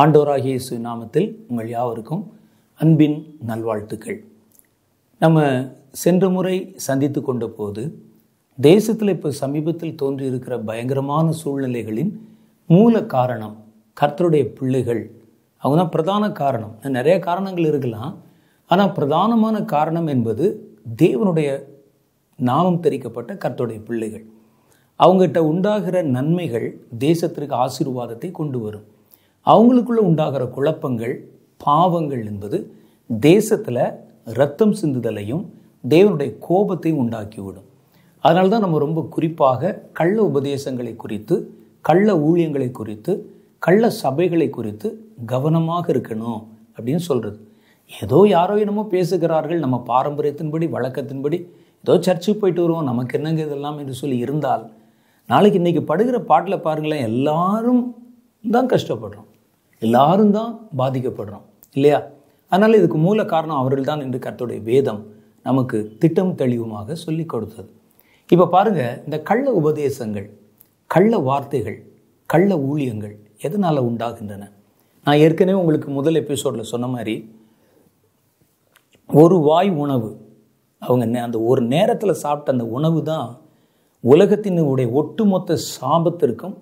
ஆண்டோராகிய நாமத்தில் உங்கள் யாவருக்கும் அன்பின் நல்வாழ்த்துக்கள் நம்ம சென்ற முறை சந்தித்து கொண்ட போது தேசத்தில் இப்போ சமீபத்தில் தோன்றியிருக்கிற பயங்கரமான சூழ்நிலைகளின் மூல காரணம் கர்த்தருடைய பிள்ளைகள் அவங்க தான் பிரதான காரணம் நிறைய காரணங்கள் இருக்கலாம் ஆனால் பிரதானமான காரணம் என்பது தேவனுடைய நாமம் தெரிக்கப்பட்ட கர்த்தருடைய பிள்ளைகள் அவங்ககிட்ட உண்டாகிற நன்மைகள் தேசத்திற்கு ஆசீர்வாதத்தை கொண்டு வரும் அவங்களுக்குள்ளே உண்டாகிற குழப்பங்கள் பாவங்கள் என்பது தேசத்தில் ரத்தம் சிந்துதலையும் தேவனுடைய கோபத்தையும் உண்டாக்கிவிடும் அதனால தான் நம்ம ரொம்ப குறிப்பாக கள்ள உபதேசங்களை குறித்து கள்ள ஊழியங்களை குறித்து கள்ள சபைகளை குறித்து கவனமாக இருக்கணும் அப்படின்னு சொல்கிறது ஏதோ யாரோ என்னமோ பேசுகிறார்கள் நம்ம பாரம்பரியத்தின்படி வழக்கத்தின்படி ஏதோ சர்ச்சுக்கு போயிட்டு வருவோம் நமக்கு என்னங்க இதெல்லாம் என்று சொல்லி இருந்தால் நாளைக்கு இன்றைக்கி படுகிற பாட்டில் பாருங்களேன் எல்லாரும் தான் கஷ்டப்படுறோம் எல்லாரும் தான் பாதிக்கப்படுறோம் இல்லையா அதனால் இதுக்கு மூல காரணம் அவர்கள் தான் என்று கருத்துடைய வேதம் நமக்கு திட்டம் தெளிவுமாக சொல்லி கொடுத்தது இப்போ பாருங்கள் இந்த கள்ள உபதேசங்கள் கள்ள வார்த்தைகள் கள்ள ஊழியங்கள் எதனால் உண்டாகின்றன நான் ஏற்கனவே உங்களுக்கு முதல் எபிசோடில் சொன்ன மாதிரி ஒரு வாய் உணவு அவங்க அந்த ஒரு நேரத்தில் சாப்பிட்ட அந்த உணவு தான் உலகத்தினுடைய ஒட்டுமொத்த சாபத்திற்கும்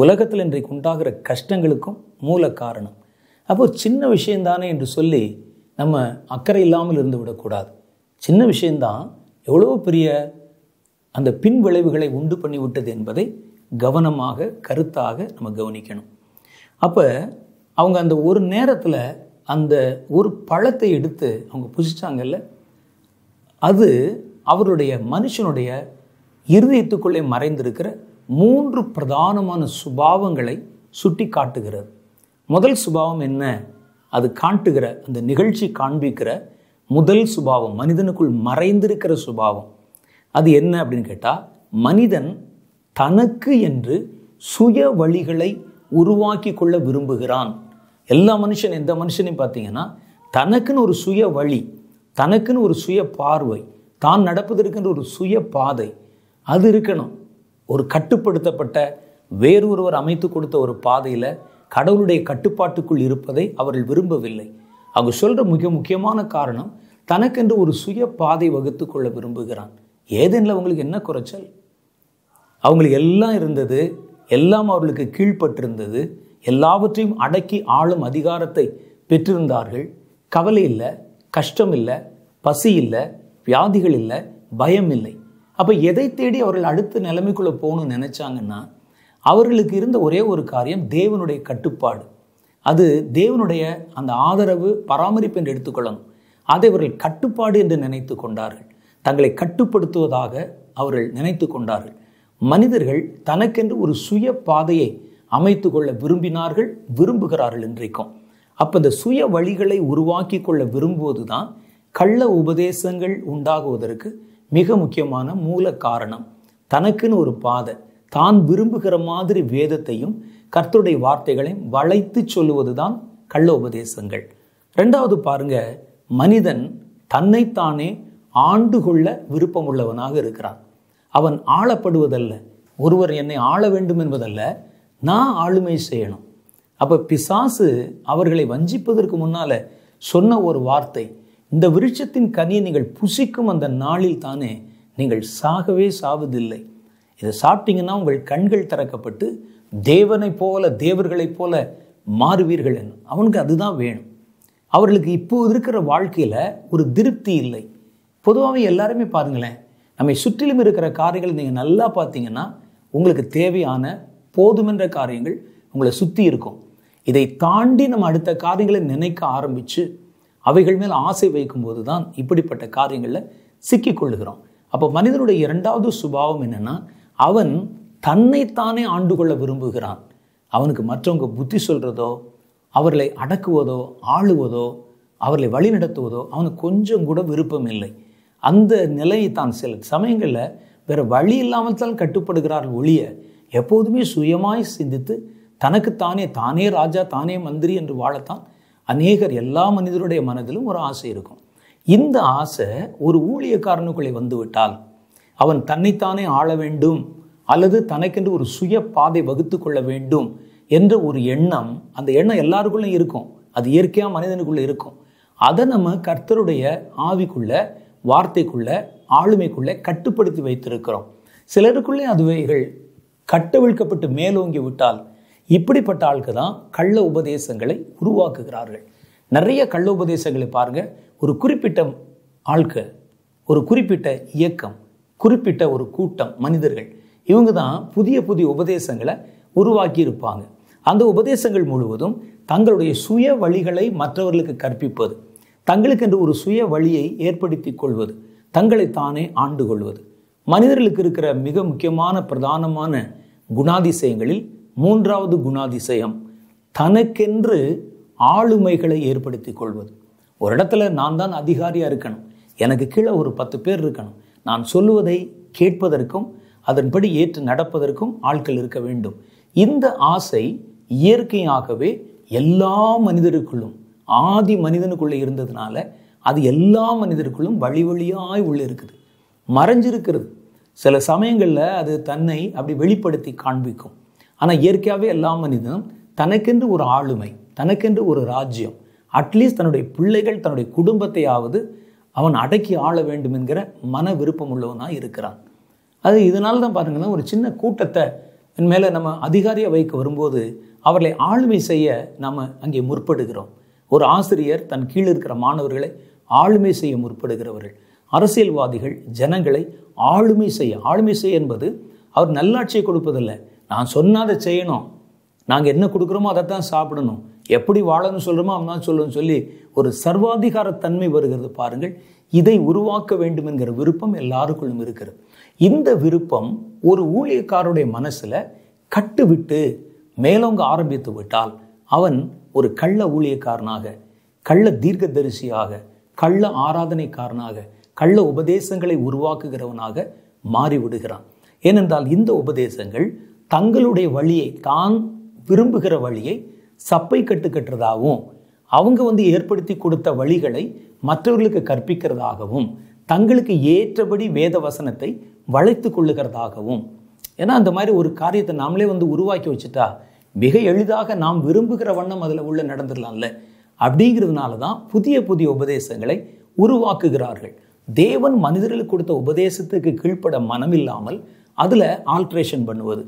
உலகத்தில் இன்றைக்கு உண்டாகிற கஷ்டங்களுக்கும் மூல காரணம் அப்போது சின்ன விஷயந்தானே என்று சொல்லி நம்ம அக்கறை இல்லாமல் இருந்து விடக்கூடாது சின்ன விஷயந்தான் எவ்வளோ பெரிய அந்த பின் விளைவுகளை உண்டு பண்ணிவிட்டது என்பதை கவனமாக கருத்தாக நம்ம கவனிக்கணும் அப்போ அவங்க அந்த ஒரு நேரத்தில் அந்த ஒரு பழத்தை எடுத்து அவங்க புசிச்சாங்கல்ல அது அவருடைய மனுஷனுடைய இருதயத்துக்குள்ளே மறைந்திருக்கிற மூன்று பிரதானமான சுபாவங்களை சுட்டி காட்டுகிறது முதல் சுபாவம் என்ன அது காட்டுகிற அந்த நிகழ்ச்சி காண்பிக்கிற முதல் சுபாவம் மனிதனுக்குள் மறைந்திருக்கிற சுபாவம் அது என்ன அப்படின்னு கேட்டால் மனிதன் தனக்கு என்று சுய வழிகளை உருவாக்கி கொள்ள விரும்புகிறான் எல்லா மனுஷன் எந்த மனுஷனையும் பார்த்தீங்கன்னா தனக்குன்னு ஒரு சுய வழி தனக்குன்னு ஒரு சுய பார்வை தான் நடப்பதற்கு ஒரு சுய பாதை அது இருக்கணும் ஒரு கட்டுப்படுத்தப்பட்ட வேறொருவர் அமைத்து கொடுத்த ஒரு பாதையில் கடவுளுடைய கட்டுப்பாட்டுக்குள் இருப்பதை அவர்கள் விரும்பவில்லை அவங்க சொல்கிற மிக முக்கியமான காரணம் தனக்கென்று ஒரு சுய பாதை வகுத்து கொள்ள விரும்புகிறான் ஏதெனில் அவங்களுக்கு என்ன குறைச்சல் அவங்களுக்கு எல்லாம் இருந்தது எல்லாம் அவர்களுக்கு கீழ்ப்பட்டிருந்தது எல்லாவற்றையும் அடக்கி ஆளும் அதிகாரத்தை பெற்றிருந்தார்கள் கவலை இல்லை கஷ்டம் இல்லை பசி இல்லை வியாதிகள் இல்லை பயம் இல்லை அப்போ எதை தேடி அவர்கள் அடுத்த நிலைமைக்குள்ளே போகணும்னு நினச்சாங்கன்னா அவர்களுக்கு இருந்த ஒரே ஒரு காரியம் தேவனுடைய கட்டுப்பாடு அது தேவனுடைய அந்த ஆதரவு பராமரிப்பு என்று எடுத்துக்கொள்ளணும் அதை அவர்கள் கட்டுப்பாடு என்று நினைத்து கொண்டார்கள் தங்களை கட்டுப்படுத்துவதாக அவர்கள் நினைத்து கொண்டார்கள் மனிதர்கள் தனக்கென்று ஒரு சுய பாதையை அமைத்து கொள்ள விரும்பினார்கள் விரும்புகிறார்கள் இன்றைக்கும் அப்போ இந்த சுய வழிகளை உருவாக்கி கொள்ள விரும்புவது தான் கள்ள உபதேசங்கள் உண்டாகுவதற்கு மிக முக்கியமான மூல காரணம் தனக்குன்னு ஒரு பாதை தான் விரும்புகிற மாதிரி வேதத்தையும் கர்த்தருடைய வார்த்தைகளையும் வளைத்து சொல்லுவது தான் கள்ள உபதேசங்கள் ரெண்டாவது பாருங்க மனிதன் தன்னைத்தானே ஆண்டு கொள்ள விருப்பமுள்ளவனாக இருக்கிறான் அவன் ஆளப்படுவதல்ல ஒருவர் என்னை ஆள வேண்டும் என்பதல்ல நான் ஆளுமை செய்யணும் அப்போ பிசாசு அவர்களை வஞ்சிப்பதற்கு முன்னால் சொன்ன ஒரு வார்த்தை இந்த விருட்சத்தின் கனியை நீங்கள் புசிக்கும் அந்த நாளில் தானே நீங்கள் சாகவே சாவதில்லை இதை சாப்பிட்டீங்கன்னா உங்கள் கண்கள் திறக்கப்பட்டு தேவனைப் போல தேவர்களைப் போல மாறுவீர்கள் என்று அவனுக்கு அதுதான் வேணும் அவர்களுக்கு இப்போது இருக்கிற வாழ்க்கையில் ஒரு திருப்தி இல்லை பொதுவாகவே எல்லாருமே பாருங்களேன் நம்மை சுற்றிலும் இருக்கிற காரியங்கள் நீங்கள் நல்லா பார்த்தீங்கன்னா உங்களுக்கு தேவையான போதுமென்ற காரியங்கள் உங்களை சுற்றி இருக்கும் இதை தாண்டி நம்ம அடுத்த காரியங்களை நினைக்க ஆரம்பித்து அவைகள் மேல் ஆசை வைக்கும்போது தான் இப்படிப்பட்ட காரியங்களில் கொள்ளுகிறோம் அப்போ மனிதனுடைய இரண்டாவது சுபாவம் என்னென்னா அவன் தன்னைத்தானே ஆண்டு கொள்ள விரும்புகிறான் அவனுக்கு மற்றவங்க புத்தி சொல்கிறதோ அவர்களை அடக்குவதோ ஆளுவதோ அவர்களை வழிநடத்துவதோ அவனுக்கு கொஞ்சம் கூட விருப்பம் இல்லை அந்த நிலையை தான் சில சமயங்களில் வேறு வழி இல்லாமல் தான் கட்டுப்படுகிறார்கள் ஒழிய எப்போதுமே சுயமாய் சிந்தித்து தனக்கு தானே தானே ராஜா தானே மந்திரி என்று வாழத்தான் அநேகர் எல்லா மனிதருடைய மனதிலும் ஒரு ஆசை இருக்கும் இந்த ஆசை ஒரு ஊழியக்காரனுக்குள்ளே வந்துவிட்டால் அவன் தன்னைத்தானே ஆள வேண்டும் அல்லது தனக்கென்று ஒரு சுய பாதை வகுத்து கொள்ள வேண்டும் என்ற ஒரு எண்ணம் அந்த எண்ணம் எல்லாருக்குள்ளேயும் இருக்கும் அது இயற்கையாக மனிதனுக்குள்ளே இருக்கும் அதை நம்ம கர்த்தருடைய ஆவிக்குள்ள வார்த்தைக்குள்ளே ஆளுமைக்குள்ளே கட்டுப்படுத்தி வைத்திருக்கிறோம் சிலருக்குள்ளே அதுவைகள் கட்டவிழ்க்கப்பட்டு மேலோங்கி விட்டால் இப்படிப்பட்ட ஆளுக்கு தான் கள்ள உபதேசங்களை உருவாக்குகிறார்கள் நிறைய கள்ள உபதேசங்களை பாருங்கள் ஒரு குறிப்பிட்ட ஆளுக்கு ஒரு குறிப்பிட்ட இயக்கம் குறிப்பிட்ட ஒரு கூட்டம் மனிதர்கள் இவங்க தான் புதிய புதிய உபதேசங்களை உருவாக்கி இருப்பாங்க அந்த உபதேசங்கள் முழுவதும் தங்களுடைய சுய வழிகளை மற்றவர்களுக்கு கற்பிப்பது தங்களுக்கென்று ஒரு சுய வழியை ஏற்படுத்தி கொள்வது தங்களை தானே ஆண்டு கொள்வது மனிதர்களுக்கு இருக்கிற மிக முக்கியமான பிரதானமான குணாதிசயங்களில் மூன்றாவது குணாதிசயம் தனக்கென்று ஆளுமைகளை ஏற்படுத்தி கொள்வது ஒரு இடத்துல நான் தான் அதிகாரியாக இருக்கணும் எனக்கு கீழே ஒரு பத்து பேர் இருக்கணும் நான் சொல்லுவதை கேட்பதற்கும் அதன்படி ஏற்று நடப்பதற்கும் ஆட்கள் இருக்க வேண்டும் இந்த ஆசை இயற்கையாகவே எல்லா மனிதருக்குள்ளும் ஆதி மனிதனுக்குள்ளே இருந்ததுனால அது எல்லா மனிதருக்குள்ளும் வழி வழியாய் உள்ளே இருக்குது மறைஞ்சிருக்கிறது சில சமயங்களில் அது தன்னை அப்படி வெளிப்படுத்தி காண்பிக்கும் ஆனால் இயற்கையாகவே எல்லா மனிதனும் தனக்கென்று ஒரு ஆளுமை தனக்கென்று ஒரு ராஜ்யம் அட்லீஸ்ட் தன்னுடைய பிள்ளைகள் தன்னுடைய குடும்பத்தையாவது அவன் அடக்கி ஆள வேண்டும் என்கிற மன விருப்பம் உள்ளவனாக இருக்கிறான் அது இதனால தான் பாருங்கன்னா ஒரு சின்ன கூட்டத்தை மேலே நம்ம அதிகாரியாக வைக்க வரும்போது அவர்களை ஆளுமை செய்ய நாம் அங்கே முற்படுகிறோம் ஒரு ஆசிரியர் தன் கீழே இருக்கிற மாணவர்களை ஆளுமை செய்ய முற்படுகிறவர்கள் அரசியல்வாதிகள் ஜனங்களை ஆளுமை செய்ய ஆளுமை செய்ய என்பது அவர் நல்லாட்சியை கொடுப்பதில்லை நான் சொன்னால் அதை செய்யணும் நாங்கள் என்ன கொடுக்குறோமோ அதை தான் சாப்பிடணும் எப்படி வாழணும்னு சொல்கிறோமோ அவன் சொல்லணும்னு சொல்லி ஒரு சர்வாதிகாரத்தன்மை வருகிறது பாருங்கள் இதை உருவாக்க வேண்டும் என்கிற விருப்பம் எல்லாருக்குள்ளும் இருக்கிறது இந்த விருப்பம் ஒரு ஊழியக்காரருடைய மனசில் கட்டுவிட்டு மேலோங்க ஆரம்பித்து விட்டால் அவன் ஒரு கள்ள ஊழியக்காரனாக கள்ள தீர்க்கதரிசியாக கள்ள ஆராதனைக்காரனாக கள்ள உபதேசங்களை உருவாக்குகிறவனாக மாறிவிடுகிறான் ஏனென்றால் இந்த உபதேசங்கள் தங்களுடைய வழியை தான் விரும்புகிற வழியை சப்பை கட்டு கட்டுறதாகவும் அவங்க வந்து ஏற்படுத்தி கொடுத்த வழிகளை மற்றவர்களுக்கு கற்பிக்கிறதாகவும் தங்களுக்கு ஏற்றபடி வேத வசனத்தை வளைத்து கொள்ளுகிறதாகவும் ஏன்னா அந்த மாதிரி ஒரு காரியத்தை நாமளே வந்து உருவாக்கி வச்சுட்டா மிக எளிதாக நாம் விரும்புகிற வண்ணம் அதில் உள்ள நடந்துடலாம்ல அப்படிங்கிறதுனால தான் புதிய புதிய உபதேசங்களை உருவாக்குகிறார்கள் தேவன் மனிதர்களுக்கு கொடுத்த உபதேசத்துக்கு கீழ்ப்பட மனமில்லாமல் அதில் ஆல்ட்ரேஷன் பண்ணுவது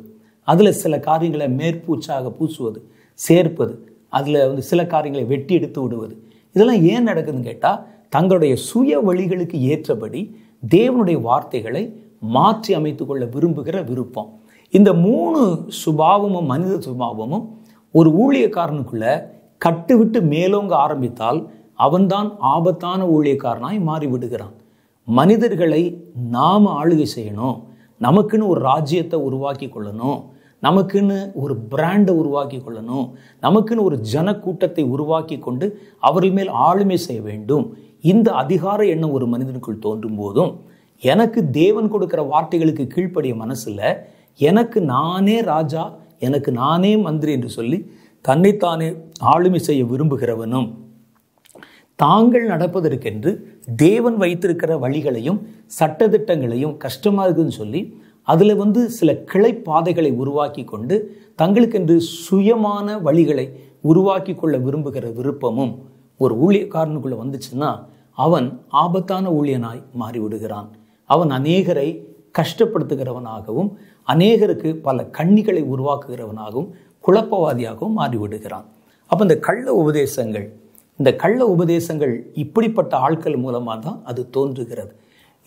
அதில் சில காரியங்களை மேற்பூச்சாக பூசுவது சேர்ப்பது அதில் வந்து சில காரியங்களை வெட்டி எடுத்து விடுவது இதெல்லாம் ஏன் நடக்குதுன்னு கேட்டால் தங்களுடைய சுய வழிகளுக்கு ஏற்றபடி தேவனுடைய வார்த்தைகளை மாற்றி அமைத்து கொள்ள விரும்புகிற விருப்பம் இந்த மூணு சுபாவமும் மனித சுபாவமும் ஒரு ஊழியக்காரனுக்குள்ள கட்டுவிட்டு மேலோங்க ஆரம்பித்தால் அவன்தான் ஆபத்தான ஊழியக்காரனாய் மாறிவிடுகிறான் மனிதர்களை நாம் ஆளுகை செய்யணும் நமக்குன்னு ஒரு ராஜ்யத்தை உருவாக்கி கொள்ளணும் நமக்குன்னு ஒரு பிராண்டை உருவாக்கி கொள்ளணும் நமக்குன்னு ஒரு ஜனக்கூட்டத்தை உருவாக்கி கொண்டு அவர்கள் மேல் ஆளுமை செய்ய வேண்டும் இந்த அதிகார எண்ணம் ஒரு மனிதனுக்குள் தோன்றும் போதும் எனக்கு தேவன் கொடுக்கிற வார்த்தைகளுக்கு கீழ்ப்படிய மனசில் எனக்கு நானே ராஜா எனக்கு நானே மந்திரி என்று சொல்லி தன்னைத்தானே ஆளுமை செய்ய விரும்புகிறவனும் தாங்கள் நடப்பதற்கென்று தேவன் வைத்திருக்கிற வழிகளையும் சட்டத்திட்டங்களையும் கஷ்டமாக இருக்குதுன்னு சொல்லி அதில் வந்து சில கிளை பாதைகளை உருவாக்கி கொண்டு தங்களுக்கென்று சுயமான வழிகளை உருவாக்கி கொள்ள விரும்புகிற விருப்பமும் ஒரு ஊழியக்காரனுக்குள்ளே வந்துச்சுன்னா அவன் ஆபத்தான ஊழியனாய் மாறிவிடுகிறான் அவன் அநேகரை கஷ்டப்படுத்துகிறவனாகவும் அநேகருக்கு பல கண்ணிகளை உருவாக்குகிறவனாகவும் குழப்பவாதியாகவும் மாறிவிடுகிறான் அப்போ இந்த கள்ள உபதேசங்கள் இந்த கள்ள உபதேசங்கள் இப்படிப்பட்ட ஆட்கள் மூலமாக தான் அது தோன்றுகிறது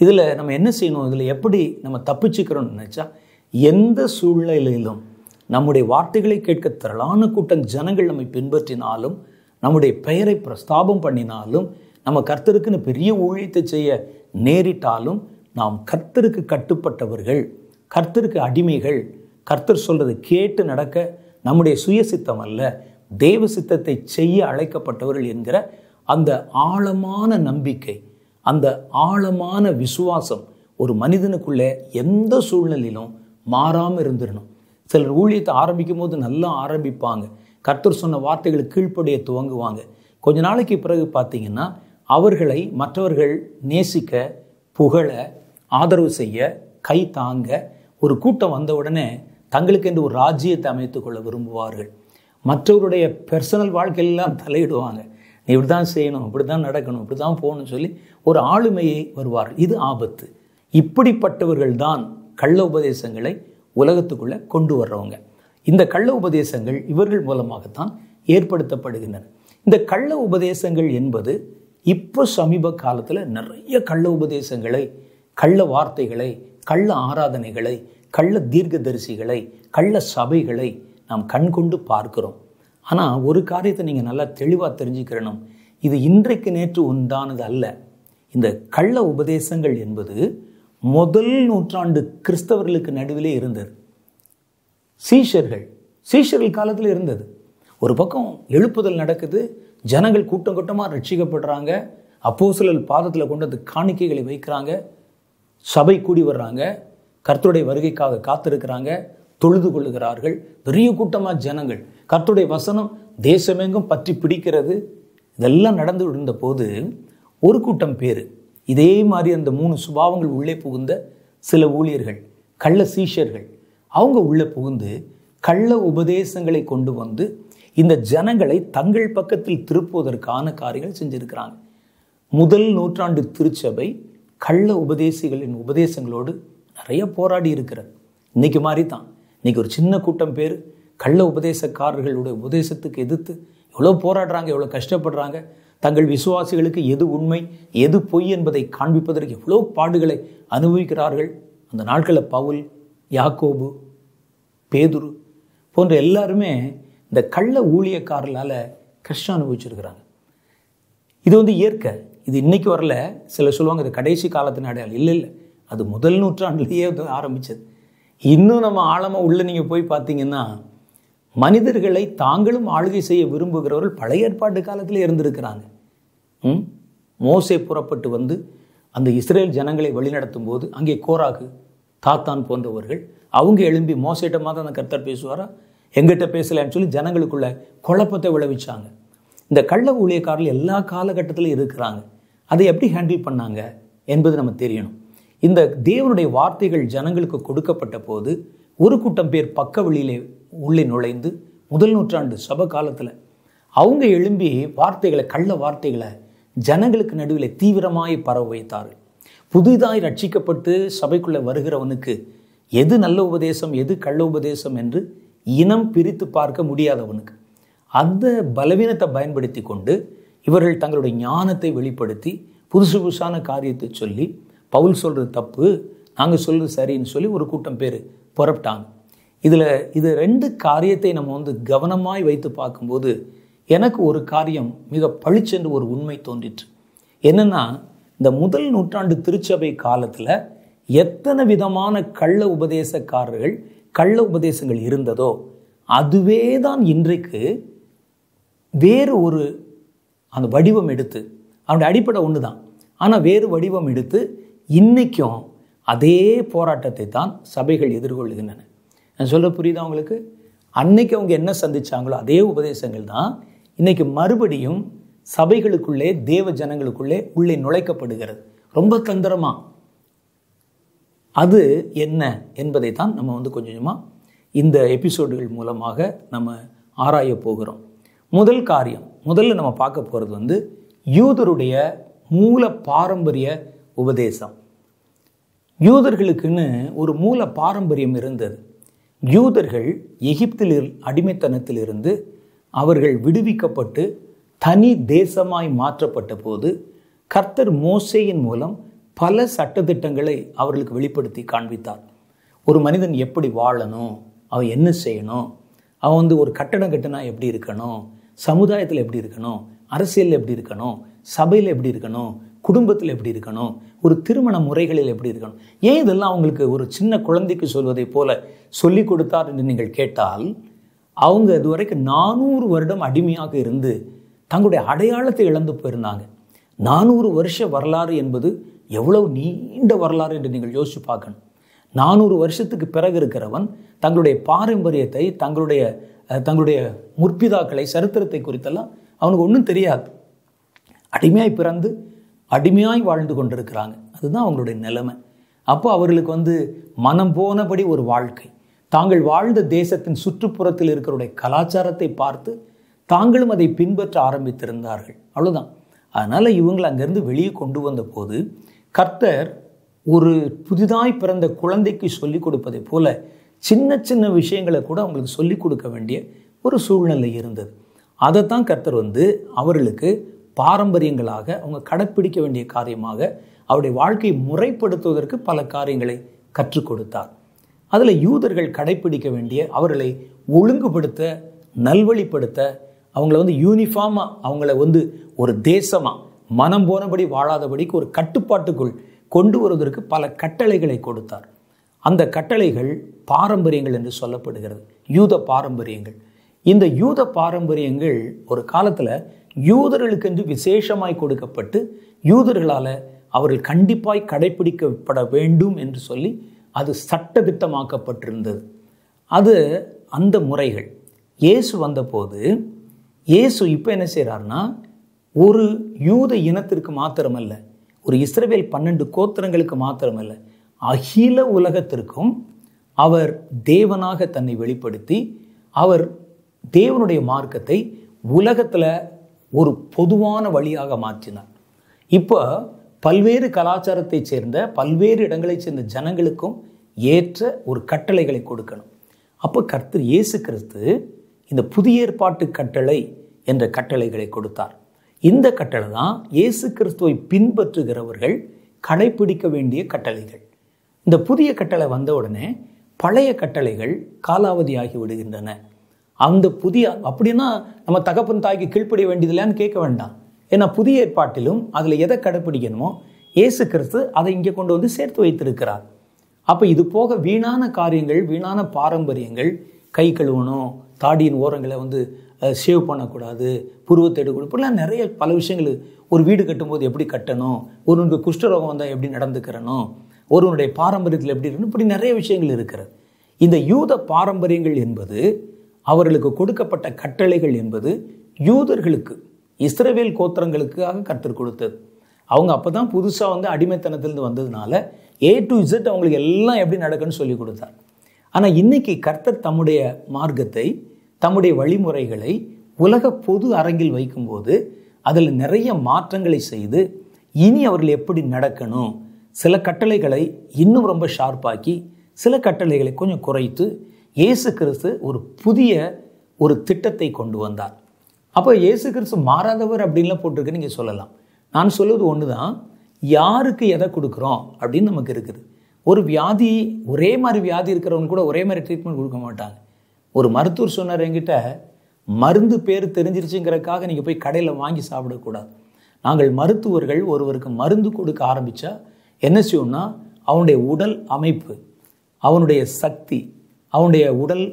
இதில் நம்ம என்ன செய்யணும் இதில் எப்படி நம்ம தப்பிச்சுக்கிறோம்னு நினச்சா எந்த சூழ்நிலையிலும் நம்முடைய வார்த்தைகளை கேட்க திரளான கூட்டம் ஜனங்கள் நம்மை பின்பற்றினாலும் நம்முடைய பெயரை பிரஸ்தாபம் பண்ணினாலும் நம்ம கர்த்தருக்குன்னு பெரிய ஊழியத்தை செய்ய நேரிட்டாலும் நாம் கர்த்தருக்கு கட்டுப்பட்டவர்கள் கர்த்தருக்கு அடிமைகள் கர்த்தர் சொல்கிறது கேட்டு நடக்க நம்முடைய சுய சித்தம் அல்ல தெய்வ சித்தத்தை செய்ய அழைக்கப்பட்டவர்கள் என்கிற அந்த ஆழமான நம்பிக்கை அந்த ஆழமான விசுவாசம் ஒரு மனிதனுக்குள்ளே எந்த சூழ்நிலையிலும் மாறாமல் இருந்துடணும் சிலர் ஊழியத்தை ஆரம்பிக்கும் போது நல்லா ஆரம்பிப்பாங்க கர்த்தர் சொன்ன வார்த்தைகளை கீழ்ப்படைய துவங்குவாங்க கொஞ்ச நாளைக்கு பிறகு பார்த்தீங்கன்னா அவர்களை மற்றவர்கள் நேசிக்க புகழ ஆதரவு செய்ய கை தாங்க ஒரு கூட்டம் வந்த உடனே தங்களுக்கென்று ஒரு ராஜ்யத்தை அமைத்துக்கொள்ள விரும்புவார்கள் மற்றவருடைய பர்சனல் வாழ்க்கையெல்லாம் தலையிடுவாங்க நீ இப்படி தான் செய்யணும் இப்படி தான் நடக்கணும் இப்படி தான் போகணும்னு சொல்லி ஒரு ஆளுமையை வருவார் இது ஆபத்து இப்படிப்பட்டவர்கள் தான் கள்ள உபதேசங்களை உலகத்துக்குள்ளே கொண்டு வர்றவங்க இந்த கள்ள உபதேசங்கள் இவர்கள் மூலமாகத்தான் ஏற்படுத்தப்படுகின்றன இந்த கள்ள உபதேசங்கள் என்பது இப்போ சமீப காலத்தில் நிறைய கள்ள உபதேசங்களை கள்ள வார்த்தைகளை கள்ள ஆராதனைகளை கள்ள தீர்க்கதரிசிகளை கள்ள சபைகளை நாம் கண்கொண்டு பார்க்கிறோம் ஆனால் ஒரு காரியத்தை நீங்கள் நல்லா தெளிவாக தெரிஞ்சுக்கிறணும் இது இன்றைக்கு நேற்று உண்டானது அல்ல இந்த கள்ள உபதேசங்கள் என்பது முதல் நூற்றாண்டு கிறிஸ்தவர்களுக்கு நடுவிலே இருந்தது சீஷர்கள் சீஷர்கள் காலத்தில் இருந்தது ஒரு பக்கம் எழுப்புதல் நடக்குது ஜனங்கள் கூட்டம் கூட்டமாக ரட்சிக்கப்படுறாங்க அப்போ சிலர் பாதத்தில் கொண்டு வந்து காணிக்கைகளை வைக்கிறாங்க சபை கூடி வர்றாங்க கர்த்தருடைய வருகைக்காக காத்திருக்கிறாங்க தொழுது கொள்கிறார்கள் பெரிய கூட்டமாக ஜனங்கள் கர்த்துடைய வசனம் தேசமெங்கும் பற்றி பிடிக்கிறது இதெல்லாம் நடந்து இருந்த போது ஒரு கூட்டம் பேர் இதே மாதிரி அந்த மூணு சுபாவங்கள் உள்ளே புகுந்த சில ஊழியர்கள் கள்ள சீஷர்கள் அவங்க உள்ளே புகுந்து கள்ள உபதேசங்களை கொண்டு வந்து இந்த ஜனங்களை தங்கள் பக்கத்தில் திருப்புவதற்கான காரியங்கள் செஞ்சிருக்கிறாங்க முதல் நூற்றாண்டு திருச்சபை கள்ள உபதேசிகளின் உபதேசங்களோடு நிறைய போராடி இருக்கிறது இன்னைக்கு மாதிரி தான் இன்றைக்கி ஒரு சின்ன கூட்டம் பேர் கள்ள உபதேசக்காரர்களுடைய உபதேசத்துக்கு எதிர்த்து எவ்வளோ போராடுறாங்க எவ்வளோ கஷ்டப்படுறாங்க தங்கள் விசுவாசிகளுக்கு எது உண்மை எது பொய் என்பதை காண்பிப்பதற்கு எவ்வளோ பாடுகளை அனுபவிக்கிறார்கள் அந்த நாட்களில் பவுல் யாக்கோபு பேதுரு போன்ற எல்லாருமே இந்த கள்ள ஊழியக்காரர்களால் கஷ்டம் அனுபவிச்சிருக்கிறாங்க இது வந்து இயற்கை இது இன்றைக்கி வரல சில சொல்லுவாங்க இது கடைசி காலத்தின் அடையாளம் இல்லை இல்லை அது முதல் நூற்றாண்டுலேயே ஆரம்பித்தது இன்னும் நம்ம ஆழமாக உள்ளே நீங்கள் போய் பார்த்தீங்கன்னா மனிதர்களை தாங்களும் ஆளுகை செய்ய விரும்புகிறவர்கள் பழைய ஏற்பாட்டு காலத்தில் இருந்திருக்கிறாங்க மோசை புறப்பட்டு வந்து அந்த இஸ்ரேல் ஜனங்களை வழிநடத்தும் போது அங்கே கோராகு தாத்தான் போன்றவர்கள் அவங்க எழும்பி மோசிட்ட தான் அந்த கர்த்தர் பேசுவாரா எங்கிட்ட பேசலான்னு சொல்லி ஜனங்களுக்குள்ள குழப்பத்தை விளைவிச்சாங்க இந்த கள்ள ஊழியக்காரர்கள் எல்லா காலகட்டத்திலும் இருக்கிறாங்க அதை எப்படி ஹேண்டில் பண்ணாங்க என்பது நம்ம தெரியணும் இந்த தேவனுடைய வார்த்தைகள் ஜனங்களுக்கு கொடுக்கப்பட்ட போது ஒரு கூட்டம் பேர் பக்க வெளியிலே உள்ளே நுழைந்து முதல் நூற்றாண்டு சப காலத்தில் அவங்க எழும்பி வார்த்தைகளை கள்ள வார்த்தைகளை ஜனங்களுக்கு நடுவில் தீவிரமாய் பரவ வைத்தார்கள் புதிதாய் ரட்சிக்கப்பட்டு சபைக்குள்ளே வருகிறவனுக்கு எது நல்ல உபதேசம் எது கள்ள உபதேசம் என்று இனம் பிரித்து பார்க்க முடியாதவனுக்கு அந்த பலவீனத்தை பயன்படுத்தி கொண்டு இவர்கள் தங்களுடைய ஞானத்தை வெளிப்படுத்தி புதுசு புதுசான காரியத்தை சொல்லி பவுல் சொல்கிறது தப்பு நாங்கள் சொல்கிறது சரின்னு சொல்லி ஒரு கூட்டம் பேர் புறப்பட்டாங்க இதில் இது ரெண்டு காரியத்தை நம்ம வந்து கவனமாய் வைத்து பார்க்கும்போது எனக்கு ஒரு காரியம் மிக பளிச்சென்று ஒரு உண்மை தோன்றிற்று என்னென்னா இந்த முதல் நூற்றாண்டு திருச்சபை காலத்தில் எத்தனை விதமான கள்ள உபதேசக்காரர்கள் கள்ள உபதேசங்கள் இருந்ததோ அதுவே தான் இன்றைக்கு வேறு ஒரு அந்த வடிவம் எடுத்து அவனுடைய அடிப்படை ஒன்று தான் ஆனால் வேறு வடிவம் எடுத்து இன்றைக்கும் அதே போராட்டத்தை தான் சபைகள் எதிர்கொள்கின்றன நான் சொல்ல புரியுதா அவங்களுக்கு அன்னைக்கு அவங்க என்ன சந்திச்சாங்களோ அதே உபதேசங்கள் தான் இன்றைக்கி மறுபடியும் சபைகளுக்குள்ளே தேவ ஜனங்களுக்குள்ளே உள்ளே நுழைக்கப்படுகிறது ரொம்ப தந்திரமாக அது என்ன என்பதை தான் நம்ம வந்து கொஞ்சம் கொஞ்சமாக இந்த எபிசோடுகள் மூலமாக நம்ம ஆராய போகிறோம் முதல் காரியம் முதல்ல நம்ம பார்க்க போகிறது வந்து யூதருடைய மூல பாரம்பரிய உபதேசம் யூதர்களுக்குன்னு ஒரு மூல பாரம்பரியம் இருந்தது யூதர்கள் எகிப்தில் அடிமைத்தனத்திலிருந்து அவர்கள் விடுவிக்கப்பட்டு தனி தேசமாய் மாற்றப்பட்ட போது கர்த்தர் மோசேயின் மூலம் பல சட்டத்திட்டங்களை அவர்களுக்கு வெளிப்படுத்தி காண்பித்தார் ஒரு மனிதன் எப்படி வாழணும் அவன் என்ன செய்யணும் அவன் வந்து ஒரு கட்டடம் கட்டினா எப்படி இருக்கணும் சமுதாயத்தில் எப்படி இருக்கணும் அரசியலில் எப்படி இருக்கணும் சபையில் எப்படி இருக்கணும் குடும்பத்தில் எப்படி இருக்கணும் ஒரு திருமண முறைகளில் எப்படி இருக்கணும் ஏன் இதெல்லாம் அவங்களுக்கு ஒரு சின்ன குழந்தைக்கு சொல்வதை போல சொல்லி கொடுத்தார் என்று நீங்கள் கேட்டால் அவங்க இதுவரைக்கும் நானூறு வருடம் அடிமையாக இருந்து தங்களுடைய அடையாளத்தை இழந்து போயிருந்தாங்க நானூறு வருஷ வரலாறு என்பது எவ்வளவு நீண்ட வரலாறு என்று நீங்கள் யோசித்து பார்க்கணும் நானூறு வருஷத்துக்கு பிறகு இருக்கிறவன் தங்களுடைய பாரம்பரியத்தை தங்களுடைய தங்களுடைய முற்பிதாக்களை சரித்திரத்தை குறித்தெல்லாம் அவனுக்கு ஒன்றும் தெரியாது அடிமையாய் பிறந்து அடிமையாய் வாழ்ந்து கொண்டிருக்கிறாங்க அதுதான் அவங்களுடைய நிலைமை அப்போ அவர்களுக்கு வந்து மனம் போனபடி ஒரு வாழ்க்கை தாங்கள் வாழ்ந்த தேசத்தின் சுற்றுப்புறத்தில் இருக்கிறவுடைய கலாச்சாரத்தை பார்த்து தாங்களும் அதை பின்பற்ற ஆரம்பித்திருந்தார்கள் அவ்வளோதான் அதனால் இவங்களை அங்கேருந்து வெளியே கொண்டு வந்த போது கர்த்தர் ஒரு புதிதாய் பிறந்த குழந்தைக்கு சொல்லிக் கொடுப்பதை போல சின்ன சின்ன விஷயங்களை கூட அவங்களுக்கு சொல்லிக் கொடுக்க வேண்டிய ஒரு சூழ்நிலை இருந்தது அதைத்தான் கர்த்தர் வந்து அவர்களுக்கு பாரம்பரியங்களாக அவங்க கடைப்பிடிக்க வேண்டிய காரியமாக அவருடைய வாழ்க்கையை முறைப்படுத்துவதற்கு பல காரியங்களை கற்றுக் கொடுத்தார் அதில் யூதர்கள் கடைப்பிடிக்க வேண்டிய அவர்களை ஒழுங்குபடுத்த நல்வழிப்படுத்த அவங்கள வந்து யூனிஃபார்மாக அவங்கள வந்து ஒரு தேசமாக மனம் போனபடி வாழாதபடிக்கு ஒரு கட்டுப்பாட்டுக்குள் கொண்டு வருவதற்கு பல கட்டளைகளை கொடுத்தார் அந்த கட்டளைகள் பாரம்பரியங்கள் என்று சொல்லப்படுகிறது யூத பாரம்பரியங்கள் இந்த யூத பாரம்பரியங்கள் ஒரு காலத்தில் யூதர்களுக்கு என்று விசேஷமாய் கொடுக்கப்பட்டு யூதர்களால் அவர்கள் கண்டிப்பாய் கடைபிடிக்கப்பட வேண்டும் என்று சொல்லி அது சட்டத்திட்டமாக்கப்பட்டிருந்தது அது அந்த முறைகள் இயேசு வந்தபோது இயேசு இப்போ என்ன செய்கிறார்னா ஒரு யூத இனத்திற்கு மாத்திரமல்ல ஒரு இஸ்ரேவேல் பன்னெண்டு கோத்திரங்களுக்கு மாத்திரமல்ல அகில உலகத்திற்கும் அவர் தேவனாக தன்னை வெளிப்படுத்தி அவர் தேவனுடைய மார்க்கத்தை உலகத்தில் ஒரு பொதுவான வழியாக மாற்றினார் இப்போ பல்வேறு கலாச்சாரத்தை சேர்ந்த பல்வேறு இடங்களைச் சேர்ந்த ஜனங்களுக்கும் ஏற்ற ஒரு கட்டளைகளை கொடுக்கணும் அப்போ கர்த்தர் இயேசு கிறிஸ்து இந்த புதிய ஏற்பாட்டு கட்டளை என்ற கட்டளைகளை கொடுத்தார் இந்த கட்டளை தான் இயேசு கிறிஸ்துவை பின்பற்றுகிறவர்கள் கடைபிடிக்க வேண்டிய கட்டளைகள் இந்த புதிய கட்டளை வந்த உடனே பழைய கட்டளைகள் காலாவதியாகி விடுகின்றன அந்த புதிய அப்படின்னா நம்ம தகப்பன் தாய்க்கு கீழ்ப்படிய வேண்டியதில்லையான்னு கேட்க வேண்டாம் ஏன்னா புதிய ஏற்பாட்டிலும் அதில் எதை கடைப்பிடிக்கணுமோ இயேசு கிறிஸ்து அதை இங்கே கொண்டு வந்து சேர்த்து வைத்திருக்கிறார் அப்போ இது போக வீணான காரியங்கள் வீணான பாரம்பரியங்கள் கை கழுவணும் தாடியின் ஓரங்களை வந்து சேவ் பண்ணக்கூடாது புருவத்தை எடுக்கணும் இப்படிலாம் நிறைய பல விஷயங்கள் ஒரு வீடு கட்டும்போது எப்படி கட்டணும் ஒருவனுக்கு குஷ்டரோகம் வந்தால் எப்படி நடந்துக்கிறனும் ஒருவனுடைய பாரம்பரியத்தில் எப்படி இருக்கணும் இப்படி நிறைய விஷயங்கள் இருக்கிறது இந்த யூத பாரம்பரியங்கள் என்பது அவர்களுக்கு கொடுக்கப்பட்ட கட்டளைகள் என்பது யூதர்களுக்கு இஸ்ரவேல் கோத்திரங்களுக்காக கற்றுக் கொடுத்தது அவங்க அப்போ தான் புதுசாக வந்து அடிமைத்தனத்திலிருந்து வந்ததுனால ஏ டு இசட் அவங்களுக்கு எல்லாம் எப்படி நடக்குன்னு சொல்லி கொடுத்தார் ஆனால் இன்றைக்கி கர்த்தர் தம்முடைய மார்க்கத்தை தம்முடைய வழிமுறைகளை உலக பொது அரங்கில் வைக்கும்போது அதில் நிறைய மாற்றங்களை செய்து இனி அவர்கள் எப்படி நடக்கணும் சில கட்டளைகளை இன்னும் ரொம்ப ஷார்ப்பாக்கி சில கட்டளைகளை கொஞ்சம் குறைத்து இயேசு கிறிஸ்து ஒரு புதிய ஒரு திட்டத்தை கொண்டு வந்தார் அப்போ இயேசு கிறிஸ்து மாறாதவர் அப்படின்லாம் போட்டிருக்குன்னு நீங்கள் சொல்லலாம் நான் சொல்வது ஒன்று தான் யாருக்கு எதை கொடுக்குறோம் அப்படின்னு நமக்கு இருக்குது ஒரு வியாதி ஒரே மாதிரி வியாதி இருக்கிறவங்க கூட ஒரே மாதிரி ட்ரீட்மெண்ட் கொடுக்க மாட்டாங்க ஒரு மருத்துவர் சொன்னார் எங்கிட்ட மருந்து பேர் தெரிஞ்சிருச்சுங்கிறக்காக நீங்கள் போய் கடையில் வாங்கி சாப்பிடக்கூடாது நாங்கள் மருத்துவர்கள் ஒருவருக்கு மருந்து கொடுக்க ஆரம்பித்தா என்ன செய்யணும்னா அவனுடைய உடல் அமைப்பு அவனுடைய சக்தி அவனுடைய உடல்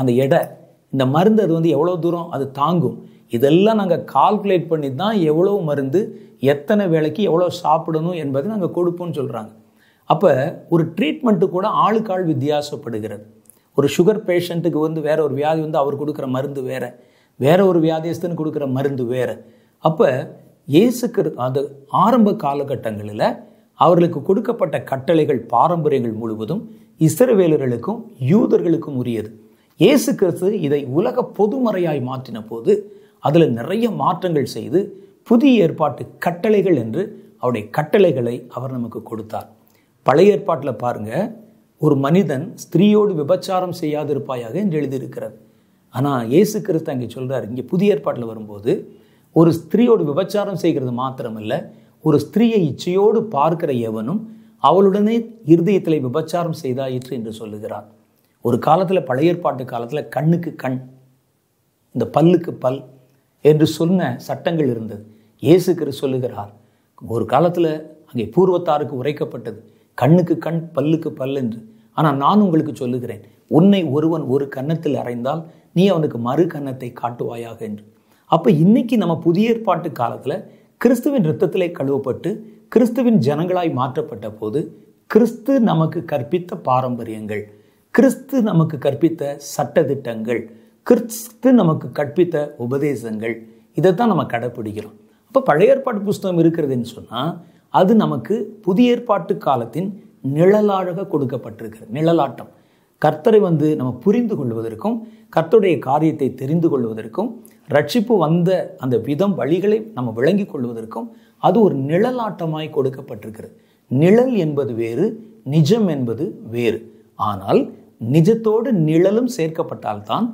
அந்த எடை இந்த மருந்து அது வந்து எவ்வளோ தூரம் அது தாங்கும் இதெல்லாம் நாங்கள் கால்குலேட் பண்ணி தான் எவ்வளோ மருந்து எத்தனை வேலைக்கு எவ்வளோ சாப்பிடணும் என்பதை நாங்கள் கொடுப்போம்னு சொல்கிறாங்க அப்போ ஒரு ட்ரீட்மெண்ட்டு கூட ஆளுக்காள் வித்தியாசப்படுகிறது ஒரு சுகர் பேஷண்ட்டுக்கு வந்து வேற ஒரு வியாதி வந்து அவர் கொடுக்குற மருந்து வேறு வேற ஒரு வியாதியஸ்தன் கொடுக்குற மருந்து வேறு அப்போ இயேசுக்கு அது ஆரம்ப காலகட்டங்களில் அவர்களுக்கு கொடுக்கப்பட்ட கட்டளைகள் பாரம்பரியங்கள் முழுவதும் இசரவேலர்களுக்கும் யூதர்களுக்கும் உரியது இயேசு கிறிஸ்து இதை உலக பொதுமறையாய் மாற்றின போது அதில் நிறைய மாற்றங்கள் செய்து புதிய ஏற்பாட்டு கட்டளைகள் என்று அவருடைய கட்டளைகளை அவர் நமக்கு கொடுத்தார் பழைய ஏற்பாட்டில் பாருங்கள் ஒரு மனிதன் ஸ்திரீயோடு விபச்சாரம் செய்யாதிருப்பாயாக என்று எழுதியிருக்கிறது ஆனால் இயேசு கிறிஸ்து அங்கே சொல்கிறார் இங்கே புதிய ஏற்பாட்டில் வரும்போது ஒரு ஸ்திரீயோடு விபச்சாரம் செய்கிறது மாத்திரமல்ல ஒரு ஸ்திரீயை இச்சையோடு பார்க்கிற எவனும் அவளுடனே இருதயத்தில் விபச்சாரம் செய்தாயிற்று என்று சொல்லுகிறார் ஒரு காலத்தில் பழைய ஏற்பாட்டு காலத்தில் கண்ணுக்கு கண் இந்த பல்லுக்கு பல் என்று சொன்ன சட்டங்கள் இருந்தது இயேசு சொல்லுகிறார் ஒரு காலத்தில் அங்கே பூர்வத்தாருக்கு உரைக்கப்பட்டது கண்ணுக்கு கண் பல்லுக்கு பல் என்று ஆனால் நான் உங்களுக்கு சொல்லுகிறேன் உன்னை ஒருவன் ஒரு கன்னத்தில் அறைந்தால் நீ அவனுக்கு மறு கன்னத்தை காட்டுவாயாக என்று அப்போ இன்னைக்கு நம்ம புதிய ஏற்பாட்டு காலத்தில் கிறிஸ்துவின் ரத்தத்திலே கழுவப்பட்டு கிறிஸ்துவின் ஜனங்களாய் மாற்றப்பட்ட போது கிறிஸ்து நமக்கு கற்பித்த பாரம்பரியங்கள் கிறிஸ்து நமக்கு கற்பித்த சட்டத்திட்டங்கள் கிறிஸ்து நமக்கு கற்பித்த உபதேசங்கள் இதைத்தான் நம்ம கடைப்பிடிக்கிறோம் அப்போ பழைய ஏற்பாட்டு புஸ்தகம் இருக்கிறதுன்னு சொன்னால் அது நமக்கு புதிய ஏற்பாட்டு காலத்தின் நிழலாழக கொடுக்கப்பட்டிருக்கிறது நிழலாட்டம் கர்த்தரை வந்து நம்ம புரிந்து கொள்வதற்கும் கர்த்தருடைய காரியத்தை தெரிந்து கொள்வதற்கும் ரட்சிப்பு வந்த அந்த விதம் வழிகளை நம்ம விளங்கி கொள்வதற்கும் அது ஒரு நிழலாட்டமாய் கொடுக்கப்பட்டிருக்கிறது நிழல் என்பது வேறு நிஜம் என்பது வேறு ஆனால் நிஜத்தோடு நிழலும் சேர்க்கப்பட்டால்தான்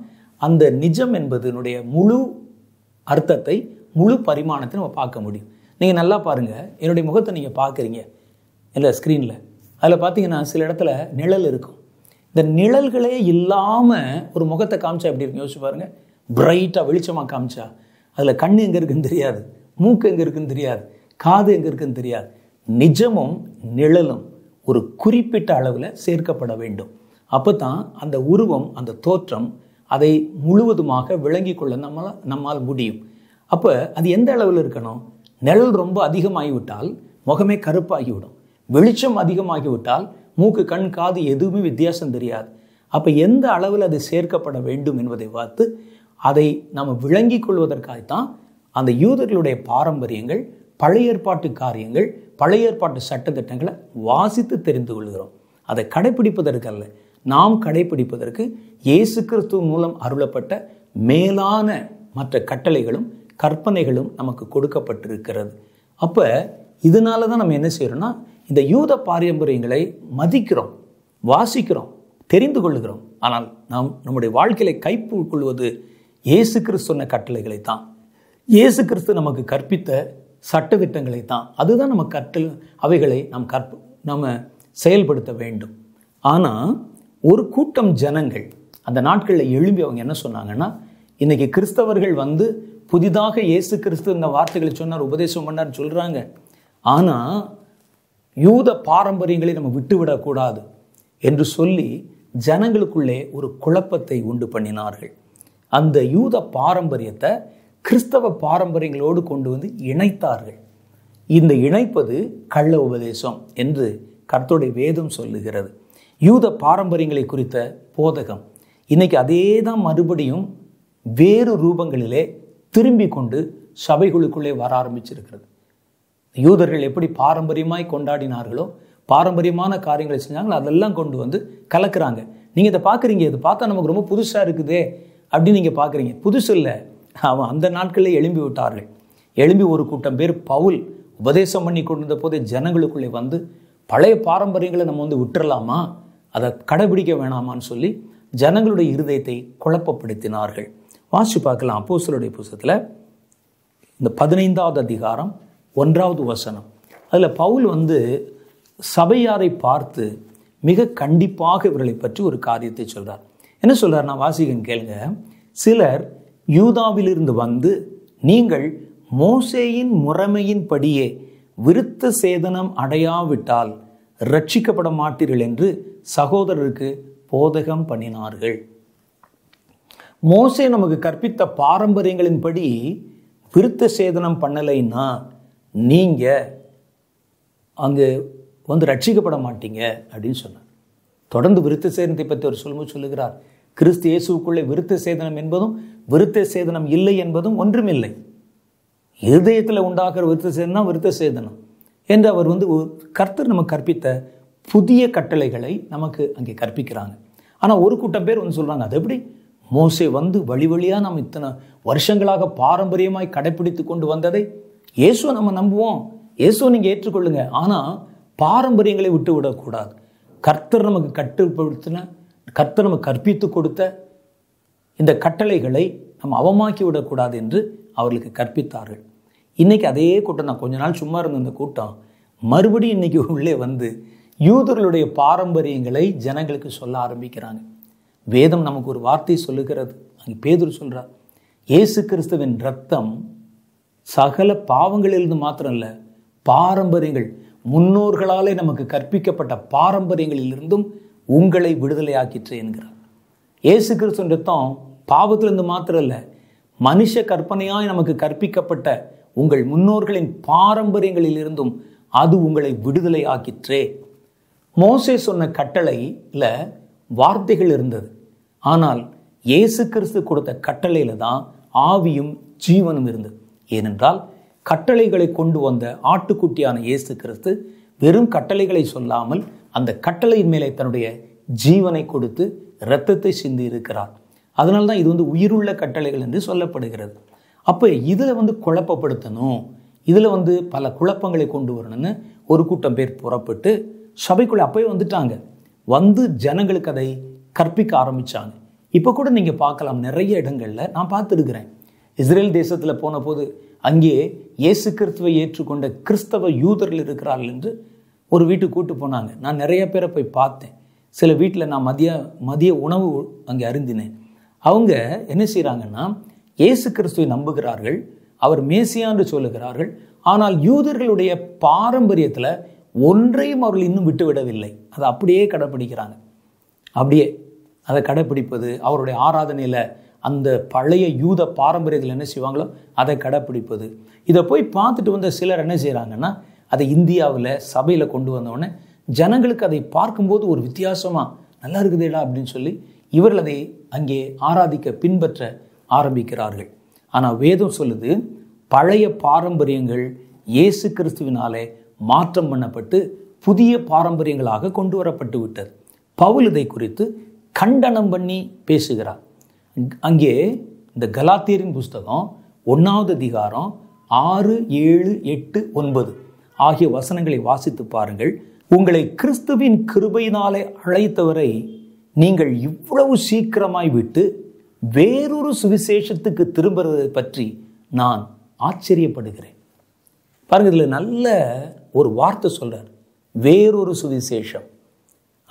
அந்த நிஜம் என்பதனுடைய முழு அர்த்தத்தை முழு பரிமாணத்தை நம்ம பார்க்க முடியும் நீங்கள் நல்லா பாருங்கள் என்னுடைய முகத்தை நீங்கள் பார்க்குறீங்க இல்லை ஸ்க்ரீனில் அதில் பார்த்தீங்கன்னா சில இடத்துல நிழல் இருக்கும் இந்த நிழல்களே இல்லாமல் ஒரு முகத்தை காமிச்சா எப்படி இருக்கும் யோசிச்சு பாருங்கள் பிரைட்டாக வெளிச்சமாக காமிச்சா அதில் கண் எங்கே இருக்குன்னு தெரியாது மூக்கு எங்கே இருக்குன்னு தெரியாது காது எங்கே இருக்குன்னு தெரியாது நிஜமும் நிழலும் ஒரு குறிப்பிட்ட அளவில் சேர்க்கப்பட வேண்டும் அப்போ தான் அந்த உருவம் அந்த தோற்றம் அதை முழுவதுமாக விளங்கி கொள்ள நம்மளால் நம்மால் முடியும் அப்போ அது எந்த அளவில் இருக்கணும் நிழல் ரொம்ப அதிகமாகிவிட்டால் முகமே கருப்பாகிவிடும் வெளிச்சம் அதிகமாகிவிட்டால் மூக்கு கண் காது எதுவுமே வித்தியாசம் தெரியாது அப்போ எந்த அளவில் அது சேர்க்கப்பட வேண்டும் என்பதை பார்த்து அதை நாம் விளங்கி கொள்வதற்காகத்தான் அந்த யூதர்களுடைய பாரம்பரியங்கள் பழைய ஏற்பாட்டு காரியங்கள் பழைய ஏற்பாட்டு சட்டத்திட்டங்களை வாசித்து தெரிந்து கொள்கிறோம் அதை அல்ல நாம் கடைபிடிப்பதற்கு இயேசு கிறிஸ்துவ மூலம் அருளப்பட்ட மேலான மற்ற கட்டளைகளும் கற்பனைகளும் நமக்கு கொடுக்கப்பட்டிருக்கிறது அப்போ இதனால தான் நம்ம என்ன செய்கிறோம்னா இந்த யூத பாரம்பரியங்களை மதிக்கிறோம் வாசிக்கிறோம் தெரிந்து கொள்கிறோம் ஆனால் நாம் நம்முடைய வாழ்க்கையை கைப்பு கொள்வது இயேசு கிறிஸ்து சொன்ன கட்டளைகளை தான் இயேசு கிறிஸ்து நமக்கு கற்பித்த சட்டத்திட்டங்களை தான் அதுதான் நம்ம கற்று அவைகளை நாம் கற்பு நம்ம செயல்படுத்த வேண்டும் ஆனால் ஒரு கூட்டம் ஜனங்கள் அந்த நாட்களில் எழும்பி அவங்க என்ன சொன்னாங்கன்னா இன்றைக்கி கிறிஸ்தவர்கள் வந்து புதிதாக இயேசு கிறிஸ்து இந்த வார்த்தைகளை சொன்னார் உபதேசம் பண்ணார்னு சொல்கிறாங்க ஆனால் யூத பாரம்பரியங்களை நம்ம விட்டுவிடக்கூடாது என்று சொல்லி ஜனங்களுக்குள்ளே ஒரு குழப்பத்தை உண்டு பண்ணினார்கள் அந்த யூத பாரம்பரியத்தை கிறிஸ்தவ பாரம்பரியங்களோடு கொண்டு வந்து இணைத்தார்கள் இந்த இணைப்பது கள்ள உபதேசம் என்று கர்த்தருடைய வேதம் சொல்லுகிறது யூத பாரம்பரியங்களை குறித்த போதகம் இன்றைக்கி அதே தான் மறுபடியும் வேறு ரூபங்களிலே திரும்பி கொண்டு சபைகளுக்குள்ளே வர ஆரம்பிச்சிருக்கிறது யூதர்கள் எப்படி பாரம்பரியமாய் கொண்டாடினார்களோ பாரம்பரியமான காரியங்களை செஞ்சாங்களோ அதெல்லாம் கொண்டு வந்து கலக்கிறாங்க நீங்கள் இதை பார்க்குறீங்க இதை பார்த்தா நமக்கு ரொம்ப புதுசாக இருக்குதே அப்படின்னு நீங்கள் பார்க்குறீங்க புதுசு இல்லை அவன் அந்த நாட்களில் எழும்பி விட்டார்கள் எழும்பி ஒரு கூட்டம் பேர் பவுல் உபதேசம் பண்ணி கொண்டிருந்த போதே ஜனங்களுக்குள்ளே வந்து பழைய பாரம்பரியங்களை நம்ம வந்து விட்டுறலாமா அதை கடைபிடிக்க வேணாமான்னு சொல்லி ஜனங்களுடைய இருதயத்தை குழப்பப்படுத்தினார்கள் வாசி பார்க்கலாம் அப்போசலுடைய புஸ்தத்தில் இந்த பதினைந்தாவது அதிகாரம் ஒன்றாவது வசனம் அதில் பவுல் வந்து சபையாரை பார்த்து மிக கண்டிப்பாக இவர்களை பற்றி ஒரு காரியத்தை சொல்கிறார் என்ன சொல்கிறார் நான் வாசிக்கன் கேளுங்க சிலர் யூதாவிலிருந்து வந்து நீங்கள் மோசேயின் முறைமையின்படியே விருத்த சேதனம் அடையாவிட்டால் ரட்சிக்கப்பட மாட்டீர்கள் என்று சகோதரருக்கு போதகம் பண்ணினார்கள் மோசே நமக்கு கற்பித்த பாரம்பரியங்களின்படி விருத்த சேதனம் பண்ணலைன்னா நீங்கள் அங்கே வந்து ரட்சிக்கப்பட மாட்டீங்க அப்படின்னு சொன்னார் தொடர்ந்து விருத்த சேதனத்தை பற்றி ஒரு சொல்லும்போது சொல்லுகிறார் கிறிஸ்து இயேசுக்குள்ளே விருத்த சேதனம் என்பதும் விருத்த சேதனம் இல்லை என்பதும் ஒன்றுமில்லை இருதயத்தில் உண்டாகிற விருத்த சேதனம் விருத்த சேதனம் என்று அவர் வந்து கர்த்தர் நமக்கு கற்பித்த புதிய கட்டளைகளை நமக்கு அங்கே கற்பிக்கிறாங்க ஆனால் ஒரு கூட்டம் பேர் ஒன்று சொல்கிறாங்க அது எப்படி மோசை வந்து வழி வழியாக நம்ம இத்தனை வருஷங்களாக பாரம்பரியமாய் கடைப்பிடித்து கொண்டு வந்ததை இயேசுவை நம்ம நம்புவோம் இயேசுவை நீங்கள் ஏற்றுக்கொள்ளுங்க ஆனால் பாரம்பரியங்களை விட்டு விடக்கூடாது கர்த்தர் நமக்கு கட்டுப்படுத்தின கர்த்தர் நமக்கு கற்பித்து கொடுத்த இந்த கட்டளைகளை நம்ம அவமாக்கி விடக்கூடாது என்று அவர்களுக்கு கற்பித்தார்கள் இன்றைக்கி அதே கூட்டம் தான் கொஞ்ச நாள் சும்மா இருந்த இந்த கூட்டம் மறுபடியும் இன்றைக்கி உள்ளே வந்து யூதர்களுடைய பாரம்பரியங்களை ஜனங்களுக்கு சொல்ல ஆரம்பிக்கிறாங்க வேதம் நமக்கு ஒரு வார்த்தை சொல்லுகிறது அங்கே பேதூர் சொல்கிறார் இயேசு கிறிஸ்துவின் ரத்தம் சகல பாவங்களிலிருந்து மாத்திரம் இல்லை பாரம்பரியங்கள் முன்னோர்களாலே நமக்கு கற்பிக்கப்பட்ட பாரம்பரியங்களிலிருந்தும் உங்களை விடுதலையாக்கிற்று என்கிறார் இயேசு கிறிஸ்துவின் ரத்தம் பாவத்திலிருந்து மாத்திரம் இல்லை மனுஷ கற்பனையாய் நமக்கு கற்பிக்கப்பட்ட உங்கள் முன்னோர்களின் பாரம்பரியங்களிலிருந்தும் அது உங்களை விடுதலை ஆக்கிற்றே மோசே சொன்ன கட்டளையில் வார்த்தைகள் இருந்தது ஆனால் இயேசு கிறிஸ்து கொடுத்த கட்டளையில் தான் ஆவியும் ஜீவனும் இருந்தது ஏனென்றால் கட்டளைகளை கொண்டு வந்த ஆட்டுக்குட்டியான இயேசு கிறிஸ்து வெறும் கட்டளைகளை சொல்லாமல் அந்த கட்டளையின் மேலே தன்னுடைய ஜீவனை கொடுத்து இரத்தத்தை சிந்தி இருக்கிறார் அதனால தான் இது வந்து உயிருள்ள கட்டளைகள் என்று சொல்லப்படுகிறது அப்போ இதில் வந்து குழப்பப்படுத்தணும் இதில் வந்து பல குழப்பங்களை கொண்டு வரணும்னு ஒரு கூட்டம் பேர் புறப்பட்டு சபைக்குள்ளே அப்போயே வந்துட்டாங்க வந்து ஜனங்களுக்கு அதை கற்பிக்க ஆரம்பித்தாங்க இப்போ கூட நீங்கள் பார்க்கலாம் நிறைய இடங்களில் நான் பார்த்துருக்குறேன் இஸ்ரேல் தேசத்தில் போன போது அங்கே இயேசு கிறிஸ்துவை ஏற்றுக்கொண்ட கிறிஸ்தவ யூதர்கள் இருக்கிறார்கள் என்று ஒரு வீட்டுக்கு கூட்டு போனாங்க நான் நிறைய பேரை போய் பார்த்தேன் சில வீட்டில் நான் மதிய மதிய உணவு அங்கே அருந்தினேன் அவங்க என்ன செய்கிறாங்கன்னா ஏசு கிறிஸ்துவை நம்புகிறார்கள் அவர் மேசியான்னு என்று சொல்லுகிறார்கள் ஆனால் யூதர்களுடைய பாரம்பரியத்தில் ஒன்றையும் அவர்கள் இன்னும் விட்டுவிடவில்லை அதை அப்படியே கடைப்பிடிக்கிறாங்க அப்படியே அதை கடைப்பிடிப்பது அவருடைய ஆராதனையில் அந்த பழைய யூத பாரம்பரியத்தில் என்ன செய்வாங்களோ அதை கடைப்பிடிப்பது இதை போய் பார்த்துட்டு வந்த சிலர் என்ன செய்கிறாங்கன்னா அதை இந்தியாவில் சபையில் கொண்டு வந்தோடனே ஜனங்களுக்கு அதை பார்க்கும்போது ஒரு வித்தியாசமாக நல்லா இருக்குதுடா அப்படின்னு சொல்லி இவர்கள் அதை அங்கே ஆராதிக்க பின்பற்ற ஆரம்பிக்கிறார்கள் ஆனால் வேதம் சொல்லுது பழைய பாரம்பரியங்கள் இயேசு கிறிஸ்துவினாலே மாற்றம் பண்ணப்பட்டு புதிய பாரம்பரியங்களாக கொண்டு வரப்பட்டு விட்டது பவுல் இதை குறித்து கண்டனம் பண்ணி பேசுகிறார் அங்கே இந்த கலாத்தியரின் புஸ்தகம் ஒன்றாவது அதிகாரம் ஆறு ஏழு எட்டு ஒன்பது ஆகிய வசனங்களை வாசித்து பாருங்கள் உங்களை கிறிஸ்துவின் கிருபையினாலே அழைத்தவரை நீங்கள் இவ்வளவு சீக்கிரமாய் விட்டு வேறொரு சுவிசேஷத்துக்கு திரும்புறதை பற்றி நான் ஆச்சரியப்படுகிறேன் பாருங்கள் இதில் நல்ல ஒரு வார்த்தை சொல்கிறார் வேறொரு சுவிசேஷம்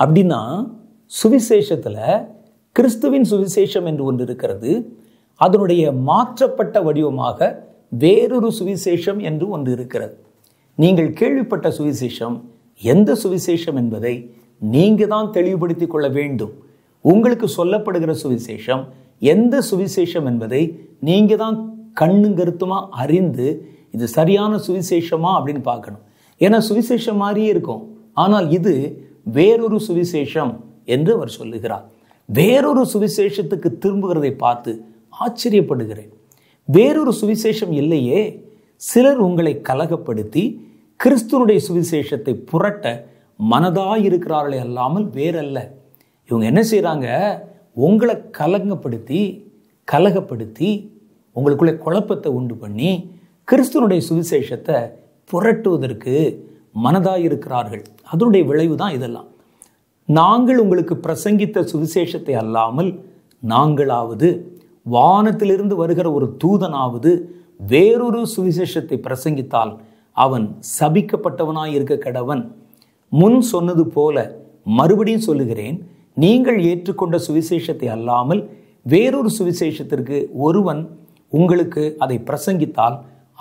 அப்படின்னா சுவிசேஷத்தில் கிறிஸ்துவின் சுவிசேஷம் என்று ஒன்று இருக்கிறது அதனுடைய மாற்றப்பட்ட வடிவமாக வேறொரு சுவிசேஷம் என்று ஒன்று இருக்கிறது நீங்கள் கேள்விப்பட்ட சுவிசேஷம் எந்த சுவிசேஷம் என்பதை நீங்கள் தான் தெளிவுபடுத்தி கொள்ள வேண்டும் உங்களுக்கு சொல்லப்படுகிற சுவிசேஷம் எந்த சுவிசேஷம் என்பதை நீங்கள் தான் கண்ணு கருத்துமாக அறிந்து இது சரியான சுவிசேஷமா அப்படின்னு பார்க்கணும் ஏன்னா சுவிசேஷம் மாதிரியே இருக்கும் ஆனால் இது வேறொரு சுவிசேஷம் என்று அவர் சொல்லுகிறார் வேறொரு சுவிசேஷத்துக்கு திரும்புகிறதை பார்த்து ஆச்சரியப்படுகிறேன் வேறொரு சுவிசேஷம் இல்லையே சிலர் உங்களை கலகப்படுத்தி கிறிஸ்துவனுடைய சுவிசேஷத்தை புரட்ட மனதாக இருக்கிறார்களே அல்லாமல் வேறல்ல இவங்க என்ன செய்கிறாங்க உங்களை கலங்கப்படுத்தி கலகப்படுத்தி உங்களுக்குள்ளே குழப்பத்தை உண்டு பண்ணி கிறிஸ்துவனுடைய சுவிசேஷத்தை புரட்டுவதற்கு மனதாக இருக்கிறார்கள் அதனுடைய விளைவு தான் இதெல்லாம் நாங்கள் உங்களுக்கு பிரசங்கித்த சுவிசேஷத்தை அல்லாமல் நாங்களாவது வானத்திலிருந்து வருகிற ஒரு தூதனாவது வேறொரு சுவிசேஷத்தை பிரசங்கித்தால் அவன் சபிக்கப்பட்டவனாய் இருக்க கடவன் முன் சொன்னது போல மறுபடியும் சொல்லுகிறேன் நீங்கள் ஏற்றுக்கொண்ட சுவிசேஷத்தை அல்லாமல் வேறொரு சுவிசேஷத்திற்கு ஒருவன் உங்களுக்கு அதை பிரசங்கித்தால்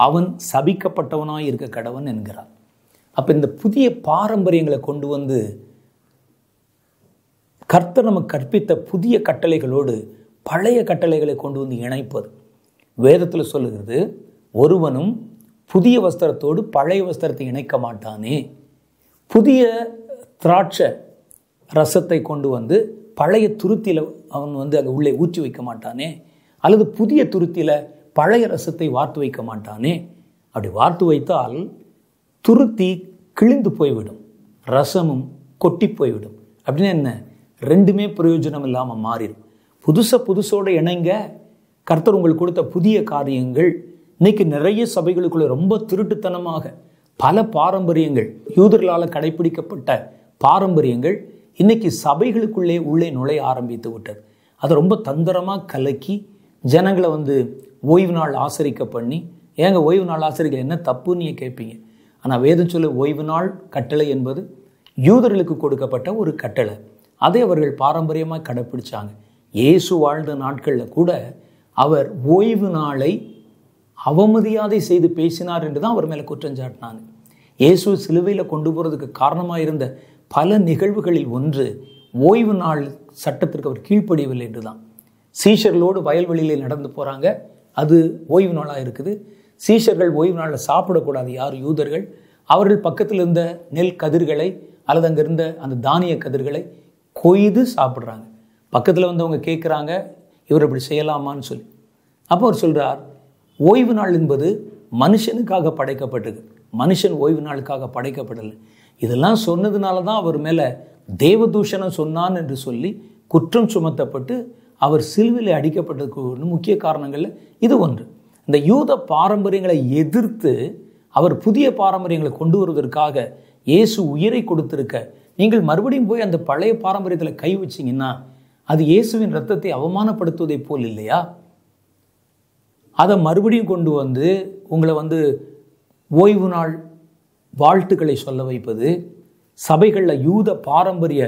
அவன் சபிக்கப்பட்டவனாய் இருக்க கடவன் என்கிறார் அப்போ இந்த புதிய பாரம்பரியங்களை கொண்டு வந்து கர்த்தர் நமக்கு கற்பித்த புதிய கட்டளைகளோடு பழைய கட்டளைகளை கொண்டு வந்து இணைப்பது வேதத்தில் சொல்லுகிறது ஒருவனும் புதிய வஸ்திரத்தோடு பழைய வஸ்திரத்தை இணைக்க மாட்டானே புதிய திராட்சை ரசத்தை கொண்டு வந்து பழைய துருத்தியில் அவன் வந்து அங்கே உள்ளே ஊற்றி வைக்க மாட்டானே அல்லது புதிய துருத்தியில் பழைய ரசத்தை வார்த்து வைக்க மாட்டானே அப்படி வார்த்து வைத்தால் துருத்தி கிழிந்து போய்விடும் ரசமும் கொட்டி போய்விடும் அப்படின்னு என்ன ரெண்டுமே பிரயோஜனம் இல்லாமல் மாறிடும் புதுசை புதுசோடு இணைங்க கர்த்தர் உங்களுக்கு கொடுத்த புதிய காரியங்கள் இன்னைக்கு நிறைய சபைகளுக்குள்ளே ரொம்ப திருட்டுத்தனமாக பல பாரம்பரியங்கள் யூதர்களால் கடைபிடிக்கப்பட்ட பாரம்பரியங்கள் இன்னைக்கு சபைகளுக்குள்ளே உள்ளே நுழைய ஆரம்பித்து விட்டது அதை ரொம்ப தந்திரமாக கலக்கி ஜனங்களை வந்து ஓய்வு நாள் ஆசரிக்க பண்ணி ஏங்க ஓய்வு நாள் ஆசரிக்க என்ன தப்புன்னு நீங்கள் கேட்பீங்க ஆனால் வேதம் சொல்ல ஓய்வு நாள் கட்டளை என்பது யூதர்களுக்கு கொடுக்கப்பட்ட ஒரு கட்டளை அதை அவர்கள் பாரம்பரியமாக கடைப்பிடிச்சாங்க இயேசு வாழ்ந்த நாட்களில் கூட அவர் ஓய்வு நாளை அவமதியாதை செய்து பேசினார் என்று தான் அவர் மேலே குற்றம் சாட்டினாங்க இயேசு சிலுவையில் கொண்டு போகிறதுக்கு காரணமாக இருந்த பல நிகழ்வுகளில் ஒன்று ஓய்வு நாள் சட்டத்திற்கு அவர் கீழ்ப்படியவில்லை என்று தான் சீஷர்களோடு வயல்வெளியில் நடந்து போகிறாங்க அது ஓய்வு நாளாக இருக்குது சீஷர்கள் ஓய்வு நாளில் சாப்பிடக்கூடாது யார் யூதர்கள் அவர்கள் பக்கத்தில் இருந்த நெல் கதிர்களை அல்லது அங்கே இருந்த அந்த தானிய கதிர்களை கொய்து சாப்பிட்றாங்க பக்கத்தில் வந்தவங்க கேட்குறாங்க இவர் இப்படி செய்யலாமான்னு சொல்லி அப்போ அவர் சொல்கிறார் ஓய்வு நாள் என்பது மனுஷனுக்காக படைக்கப்பட்டது மனுஷன் ஓய்வு நாளுக்காக படைக்கப்படலை இதெல்லாம் சொன்னதுனால தான் அவர் மேலே தேவதூஷணம் சொன்னான் என்று சொல்லி குற்றம் சுமத்தப்பட்டு அவர் சிலுவிலை அடிக்கப்பட்டதுக்கு ஒன்று முக்கிய காரணங்கள் இது ஒன்று இந்த யூத பாரம்பரியங்களை எதிர்த்து அவர் புதிய பாரம்பரியங்களை கொண்டு வருவதற்காக இயேசு உயிரை கொடுத்திருக்க நீங்கள் மறுபடியும் போய் அந்த பழைய பாரம்பரியத்தில் கை வச்சிங்கன்னா அது இயேசுவின் ரத்தத்தை அவமானப்படுத்துவதைப் போல் இல்லையா அதை மறுபடியும் கொண்டு வந்து உங்களை வந்து ஓய்வு நாள் வாழ்த்துக்களை சொல்ல வைப்பது சபைகளில் யூத பாரம்பரிய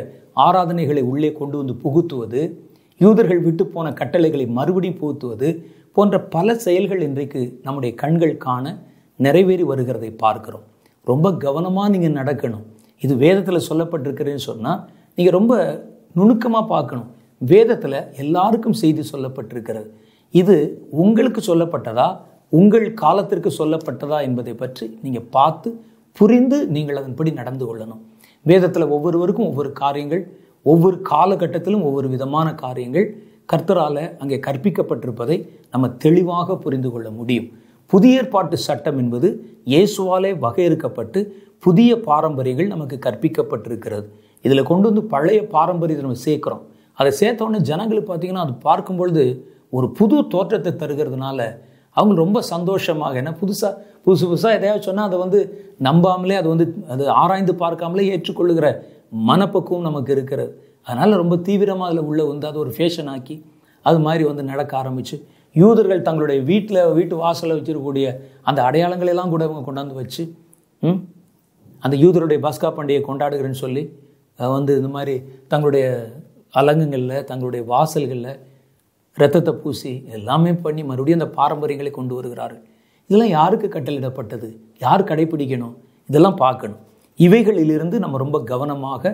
ஆராதனைகளை உள்ளே கொண்டு வந்து புகுத்துவது யூதர்கள் விட்டு போன கட்டளைகளை மறுபடியும் புகுத்துவது போன்ற பல செயல்கள் இன்றைக்கு நம்முடைய கண்கள் காண நிறைவேறி வருகிறதை பார்க்குறோம் ரொம்ப கவனமாக நீங்கள் நடக்கணும் இது வேதத்தில் சொல்லப்பட்டிருக்கிறேன்னு சொன்னால் நீங்கள் ரொம்ப நுணுக்கமாக பார்க்கணும் வேதத்தில் எல்லாருக்கும் செய்தி சொல்லப்பட்டிருக்கிறது இது உங்களுக்கு சொல்லப்பட்டதா உங்கள் காலத்திற்கு சொல்லப்பட்டதா என்பதை பற்றி நீங்கள் பார்த்து புரிந்து நீங்கள் அதன்படி நடந்து கொள்ளணும் வேதத்தில் ஒவ்வொருவருக்கும் ஒவ்வொரு காரியங்கள் ஒவ்வொரு காலகட்டத்திலும் ஒவ்வொரு விதமான காரியங்கள் கர்த்தரால் அங்கே கற்பிக்கப்பட்டிருப்பதை நம்ம தெளிவாக புரிந்து கொள்ள முடியும் புதிய ஏற்பாட்டு சட்டம் என்பது இயேசுவாலே வகையறுக்கப்பட்டு புதிய பாரம்பரியங்கள் நமக்கு கற்பிக்கப்பட்டிருக்கிறது இதில் கொண்டு வந்து பழைய பாரம்பரியத்தை நம்ம சேர்க்குறோம் அதை சேர்த்தவொடனே ஜனங்களுக்கு பார்த்திங்கன்னா அது பார்க்கும்பொழுது ஒரு புது தோற்றத்தை தருகிறதுனால அவங்க ரொம்ப சந்தோஷமாக ஏன்னா புதுசாக புதுசு புதுசாக எதையாவது சொன்னால் அதை வந்து நம்பாமலே அது வந்து அது ஆராய்ந்து பார்க்காமலே ஏற்றுக்கொள்ளுகிற மனப்பக்குவம் நமக்கு இருக்கிறது அதனால் ரொம்ப தீவிரமாக அதில் உள்ள வந்து அது ஒரு ஃபேஷன் ஆக்கி அது மாதிரி வந்து நடக்க ஆரம்பிச்சு யூதர்கள் தங்களுடைய வீட்டில் வீட்டு வாசலில் வச்சிருக்கக்கூடிய அந்த அடையாளங்களெல்லாம் கூட அவங்க கொண்டாந்து வச்சு அந்த யூதருடைய பஸ்கா பண்டிகையை கொண்டாடுகிறேன்னு சொல்லி வந்து இந்த மாதிரி தங்களுடைய அலங்குகளில் தங்களுடைய வாசல்களில் ரத்தத்தை பூசி எல்லாமே பண்ணி மறுபடியும் அந்த பாரம்பரியங்களை கொண்டு வருகிறார்கள் இதெல்லாம் யாருக்கு கட்டளிடப்பட்டது யார் கடைபிடிக்கணும் இதெல்லாம் பார்க்கணும் இவைகளிலிருந்து நம்ம ரொம்ப கவனமாக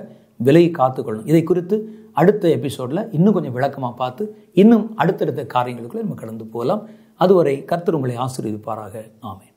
விலையை காத்துக்கொள்ளணும் இதை குறித்து அடுத்த எபிசோடில் இன்னும் கொஞ்சம் விளக்கமாக பார்த்து இன்னும் அடுத்தடுத்த காரியங்களுக்குள்ளே நம்ம கலந்து போகலாம் அதுவரை கர்த்தர் உங்களை ஆசீர்வதிப்பாராக ஆமேன்